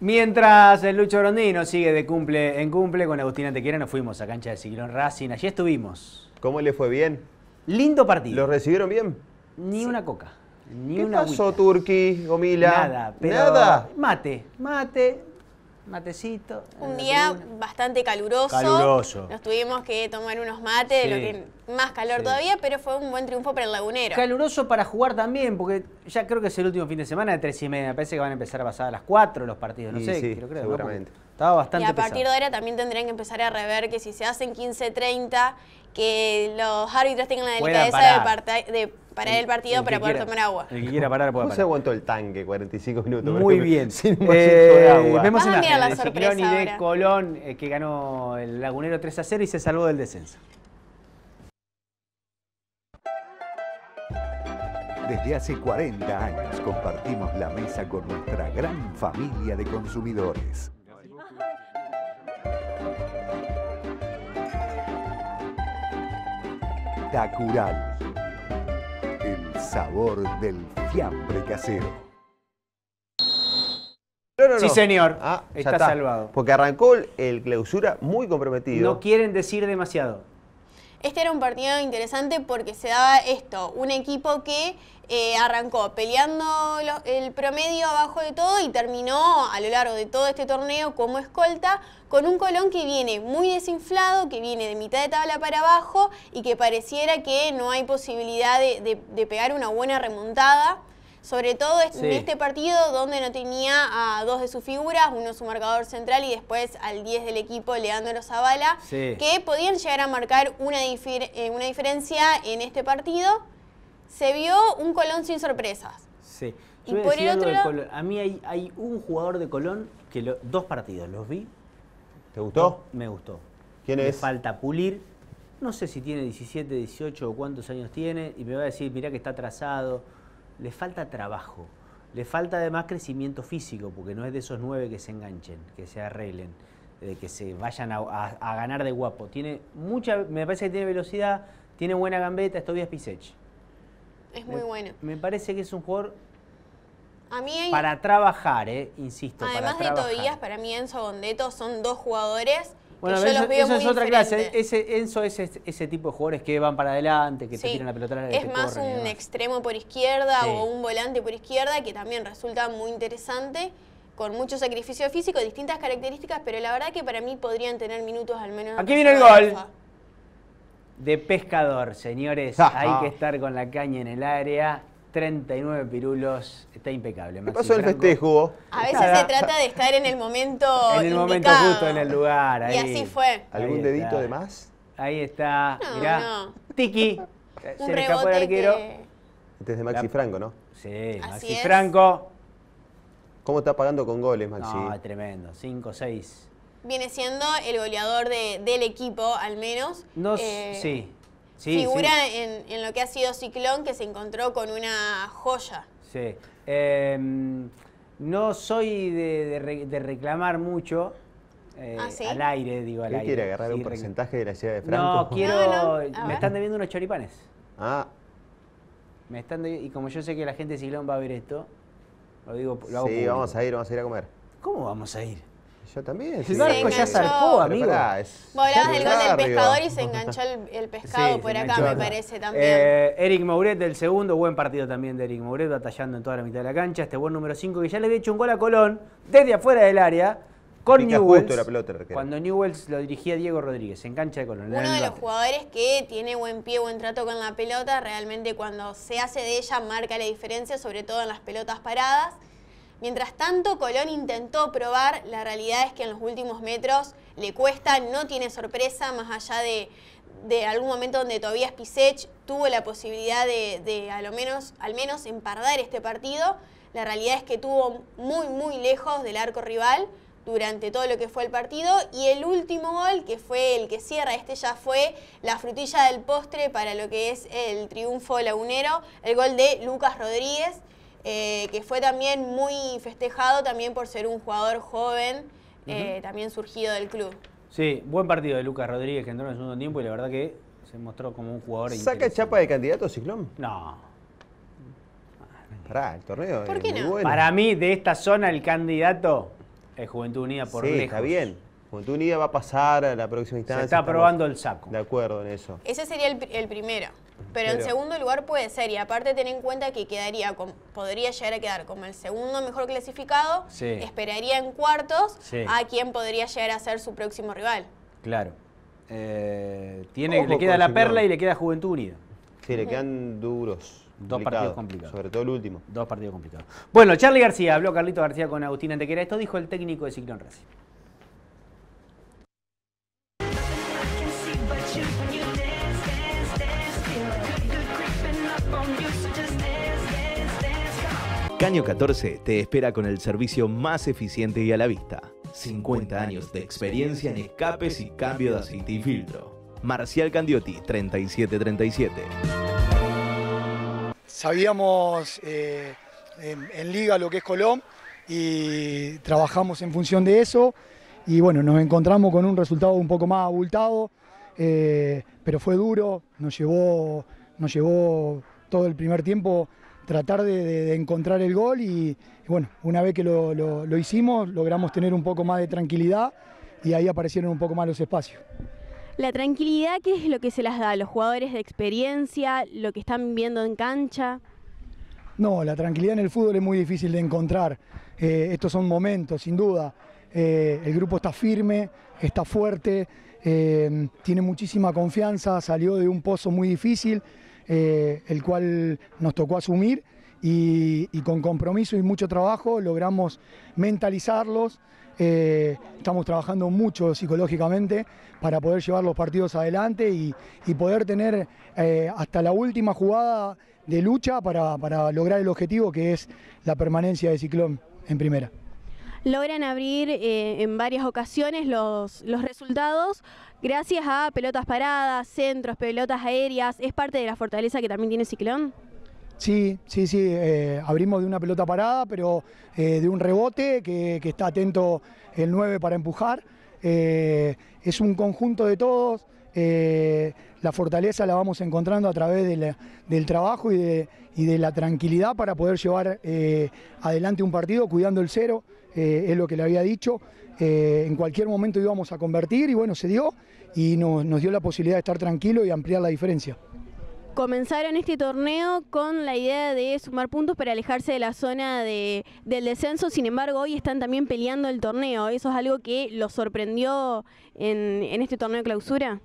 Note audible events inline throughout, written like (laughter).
Mientras el Lucho Brondino sigue de cumple en cumple con Agustina Tequera, nos fuimos a cancha de Ciclón Racing. Allí estuvimos. ¿Cómo le fue bien? Lindo partido. ¿Lo recibieron bien? Ni una coca. Ni ¿Qué una pasó, Turqui, Gomila? Nada, pero Nada. Mate, mate, matecito. Un día bastante caluroso. Caluroso. Nos tuvimos que tomar unos mates, lo que más calor todavía, pero fue un buen triunfo para el lagunero. Caluroso para jugar también, porque ya creo que es el último fin de semana de tres y media. Me parece que van a empezar a pasar a las 4 los partidos, no sí, sé, creo, creo, Estaba bastante. Y a partir de ahora también tendrían que empezar a rever que si se hacen 15-30 que los árbitros tengan la delicadeza de, de parar el, partido para poder tomar agua. El que quiera parar puede parar. se aguantó el tanque 45 minutos? Muy bien. Sin un de eh, agua. Vemos en la, la sorpresa de Colón eh, que ganó el Lagunero 3 a 0 y se salvó del descenso. Desde hace 40 años compartimos la mesa con nuestra gran familia de consumidores. Espectacular. El sabor del fiambre casero. Sí, señor. Ah, está, salvado. Porque arrancó el clausura muy comprometido. No quieren decir demasiado. Este era un partido interesante porque se daba esto, un equipo que eh, arrancó peleando el promedio abajo de todo y terminó a lo largo de todo este torneo como escolta con un Colón que viene muy desinflado, que viene de mitad de tabla para abajo y que pareciera que no hay posibilidad de pegar una buena remontada sobre todo en este partido donde no tenía a dos de sus figuras, uno su marcador central y después al 10 del equipo, Leandro Zavala, que podían llegar a marcar una, eh, una diferencia en este partido. Se vio un Colón sin sorpresas. Sí. y por otro A mí hay, un jugador de Colón que dos partidos los vi. ¿Te gustó? Me gustó. ¿Quién es? falta pulir. No sé si tiene 17, 18 o cuántos años tiene. Y me va a decir, mirá que está atrasado le falta trabajo, le falta además crecimiento físico, porque no es de esos nueve que se enganchen, que se arreglen, de que se vayan a, ganar de guapo. Tiene mucha, me parece que tiene velocidad, tiene buena gambeta, es Tobias Pisech. Es muy bueno. Me parece que es un jugador para trabajar, eh, insisto. Además de Tobias, para mí Enzo Bondeto son dos jugadores bueno, eso, es otra clase. Ese, es este, ese, tipo de jugadores que van para adelante, que se tiran la pelota. Es más un extremo por izquierda o un volante por izquierda que también resulta muy interesante, con mucho sacrificio físico, distintas características, pero la verdad que para mí podrían tener minutos al menos. Aquí viene el gol. De pescador, señores. Hay que estar con la caña en el área. 39 pirulos, está impecable. pasó el festejo? A veces se trata de estar en el momento En el momento justo, en el lugar. Y así fue. ¿Algún dedito de más? Ahí está, no, No. Tiki, (laughs) se Un rebote el arquero. Que... Este es de Maxi Franco, ¿no? Sí, Maxi Franco. ¿Cómo está pagando con goles, Maxi? No, tremendo, 5, 6. Viene siendo el goleador del equipo, al menos. No, eh... sí, figura En, lo que ha sido Ciclón, que se encontró con una joya. Sí. Em, no soy de, reclamar mucho. Eh, ah, al aire, digo, al aire. quiere agarrar un porcentaje de la ciudad de Franco? No, quiero... Me están debiendo unos choripanes. Ah. Me están Y como yo sé que la gente de Ciclón va a ver esto, lo digo, lo hago Sí, vamos a ir, vamos a ir a comer. ¿Cómo vamos a ir? yo también. El barco ya zarpó, amigo. Vos del gol del pescador y se enganchó el, pescado por acá, me parece eh, también. Eric Mouret del segundo, buen partido también de Eric Mouret, batallando en toda la mitad de la cancha. Este buen número 5 que ya le había hecho un gol a Colón desde afuera del área con Newells. cuando Newells lo dirigía Diego Rodríguez, se engancha de Colón. Uno de los jugadores que tiene buen pie, buen trato con la pelota, realmente cuando se hace de ella marca la diferencia, sobre todo en las pelotas paradas. Mientras tanto, Colón intentó probar, la realidad es que en los últimos metros le cuesta, no tiene sorpresa, más allá de, algún momento donde todavía Pisech tuvo la posibilidad de, de menos, al menos empardar este partido, la realidad es que tuvo muy, muy lejos del arco rival durante todo lo que fue el partido y el último gol, que fue el que cierra, este ya fue la frutilla del postre para lo que es el triunfo lagunero, el gol de Lucas Rodríguez, eh, que fue también muy festejado también por ser un jugador joven, eh, también surgido del club. Sí, buen partido de Lucas Rodríguez que entró en el segundo tiempo y la verdad que se mostró como un jugador ¿Saca chapa de candidato Ciclón? No. Para el torneo ¿Por qué no? Para mí, de esta zona, el candidato es Juventud Unida por sí, bien. Juventud Unida va a pasar a la próxima instancia. Se está probando el saco. De acuerdo en eso. Ese sería el primero. Pero, en segundo lugar puede ser, y aparte ten en cuenta que quedaría podría llegar a quedar como el segundo mejor clasificado, esperaría en cuartos a quien podría llegar a ser su próximo rival. Claro. Eh, tiene, le queda la perla y le queda Juventud Unida. Sí, le quedan duros. Dos partidos complicados. Sobre todo el último. Dos partidos complicados. Bueno, Charlie García, habló Carlito García con Agustín Antequera. Esto dijo el técnico de Ciclón Racing. Caño 14 te espera con el servicio más eficiente y a la vista. 50 años de experiencia en escapes y cambio de aceite y filtro. Marcial Candiotti, 3737. Sabíamos eh, en, liga lo que es Colón y trabajamos en función de eso. Y bueno, nos encontramos con un resultado un poco más abultado, eh, pero fue duro, nos llevó, nos llevó todo el primer tiempo tratar de, encontrar el gol y, bueno, una vez que lo, hicimos logramos tener un poco más de tranquilidad y ahí aparecieron un poco más los espacios. La tranquilidad, ¿qué es lo que se las da a los jugadores de experiencia, lo que están viendo en cancha? No, la tranquilidad en el fútbol es muy difícil de encontrar. Eh, estos son momentos, sin duda. Eh, el grupo está firme, está fuerte, eh, tiene muchísima confianza, salió de un pozo muy difícil. Eh, el cual nos tocó asumir y, con compromiso y mucho trabajo logramos mentalizarlos. Eh, estamos trabajando mucho psicológicamente para poder llevar los partidos adelante y, poder tener eh, hasta la última jugada de lucha para lograr el objetivo que es la permanencia de Ciclón en primera logran abrir eh, en varias ocasiones los, resultados gracias a pelotas paradas, centros, pelotas aéreas. ¿Es parte de la fortaleza que también tiene Ciclón? Sí, sí, sí, eh, abrimos de una pelota parada, pero eh, de un rebote que, está atento el 9 para empujar. es un conjunto de todos, la fortaleza la vamos encontrando a través del trabajo y de, y de, la tranquilidad para poder llevar adelante un partido cuidando el cero. Eh, es lo que le había dicho, eh, en cualquier momento íbamos a convertir y bueno, se dio y nos, dio la posibilidad de estar tranquilo y ampliar la diferencia. Comenzaron este torneo con la idea de sumar puntos para alejarse de la zona del descenso, sin embargo hoy están también peleando el torneo, ¿eso es algo que los sorprendió en, este torneo de clausura?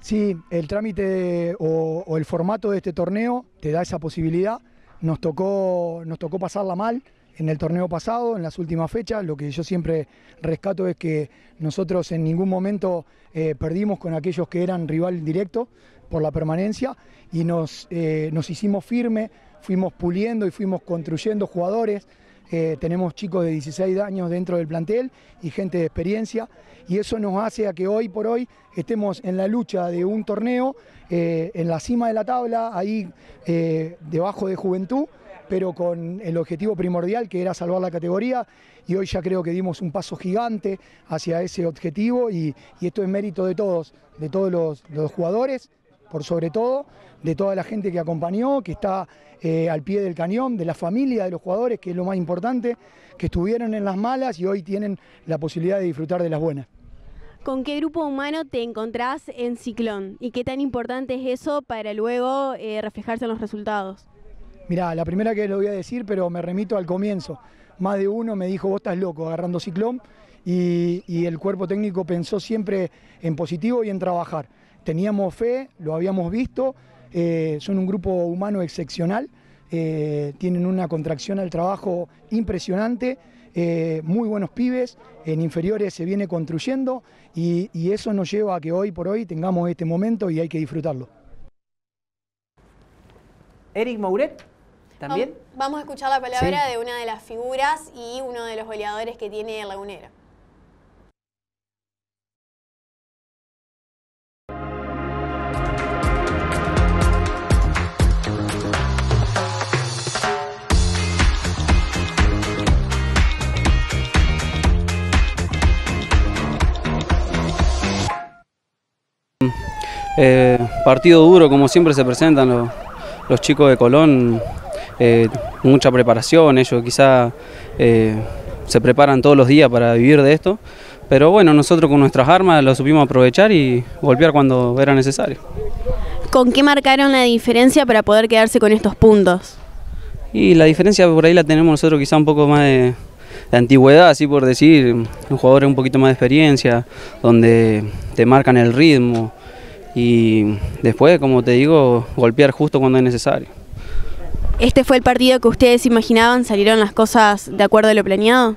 Sí, el trámite o, el formato de este torneo te da esa posibilidad. nos tocó pasarla mal, en el torneo pasado, en las últimas fechas. Lo que yo siempre rescato es que nosotros en ningún momento eh, perdimos con aquellos que eran rival directo por la permanencia y nos, eh, hicimos firme, fuimos puliendo y fuimos construyendo jugadores. Eh, tenemos chicos de 16 años dentro del plantel y gente de experiencia y eso nos hace a que hoy por hoy estemos en la lucha de un torneo, en la cima de la tabla, ahí debajo de juventud pero con el objetivo primordial que era salvar la categoría y hoy ya creo que dimos un paso gigante hacia ese objetivo y, esto es mérito de todos, de todos los, jugadores, por sobre todo, de toda la gente que acompañó, que está eh, al pie del cañón, de la familia, de los jugadores, que es lo más importante, que estuvieron en las malas y hoy tienen la posibilidad de disfrutar de las buenas. ¿Con qué grupo humano te encontrás en Ciclón? ¿Y qué tan importante es eso para luego eh, reflejarse en los resultados? Mira, la primera que lo voy a decir, pero me remito al comienzo. Más de uno me dijo, vos estás loco agarrando ciclón y, el cuerpo técnico pensó siempre en positivo y en trabajar. Teníamos fe, lo habíamos visto, eh, son un grupo humano excepcional, eh, tienen una contracción al trabajo impresionante, eh, muy buenos pibes, en inferiores se viene construyendo y, eso nos lleva a que hoy por hoy tengamos este momento y hay que disfrutarlo. Eric Mouret Vamos a escuchar la palabra de una de las figuras y uno de los goleadores que tiene el lagunero. Eh, partido duro, como siempre se presentan los chicos de Colón. Eh, mucha preparación, ellos quizá eh, se preparan todos los días para vivir de esto, pero bueno, nosotros con nuestras armas lo supimos aprovechar y golpear cuando era necesario. ¿Con qué marcaron la diferencia para poder quedarse con estos puntos? Y la diferencia por ahí la tenemos nosotros quizá un poco más de, de antigüedad, así por decir, un jugadores un poquito más de experiencia, donde te marcan el ritmo y después, como te digo, golpear justo cuando es necesario. ¿Este fue el partido que ustedes imaginaban? ¿Salieron las cosas de acuerdo a lo planeado?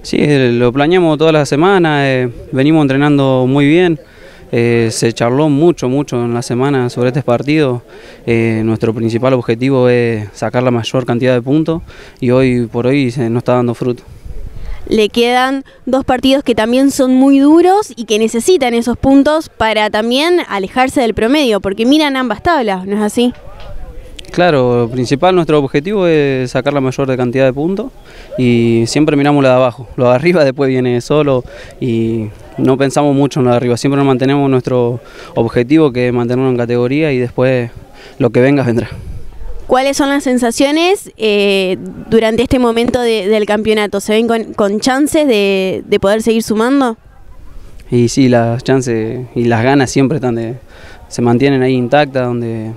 Sí, lo planeamos toda la semana, eh, venimos entrenando muy bien, eh, se charló mucho, mucho en la semana sobre este partido, eh, nuestro principal objetivo es sacar la mayor cantidad de puntos y hoy por hoy se nos está dando fruto. Le quedan dos partidos que también son muy duros y que necesitan esos puntos para también alejarse del promedio, porque miran ambas tablas, ¿no es así? Claro, principal nuestro objetivo es sacar la mayor cantidad de puntos y siempre miramos la de abajo, lo de arriba (laughs) después viene solo y no pensamos mucho en lo de arriba, siempre mantenemos nuestro objetivo que es mantenernos en categoría y después lo que venga vendrá. ¿Cuáles son las sensaciones eh, durante este momento del campeonato? ¿Se ven con, chances de, poder seguir sumando? Y sí, las chances y las ganas siempre están de, se mantienen ahí intactas, donde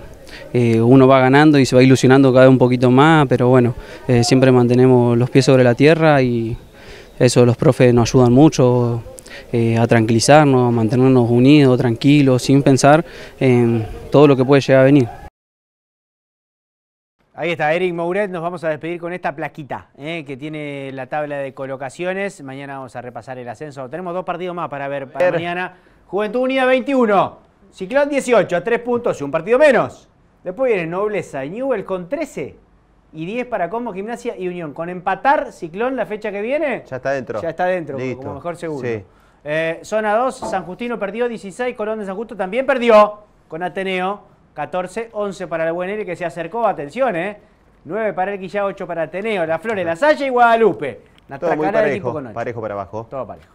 eh, uno va ganando y se va ilusionando cada un poquito más, pero bueno, eh, siempre mantenemos los pies sobre la tierra y eso los profes nos ayudan mucho eh, a tranquilizarnos, a mantenernos unidos, tranquilos, sin pensar en todo lo que puede llegar a venir. Ahí está, Eric Mouret, nos vamos a despedir con esta plaquita que tiene la tabla de colocaciones. Mañana vamos a repasar el ascenso. Tenemos dos partidos más para ver para mañana. Juventud Unida 21, Ciclón 18, a tres puntos y un partido menos. Después viene Nobleza y Newell con 13 y 10 para Combo, Gimnasia y Unión. Con empatar Ciclón la fecha que viene. Ya está dentro. Ya está dentro, Listo. como mejor seguro. Eh, zona 2, San Justino perdió 16, Colón de San Justo también perdió con Ateneo. 14, 11 para el Buenere que se acercó, atención, ¿eh? 9 para el Quillá, 8 para Ateneo, La Flores, La Salle y Guadalupe. Todo muy parejo, parejo para abajo. Todo parejo.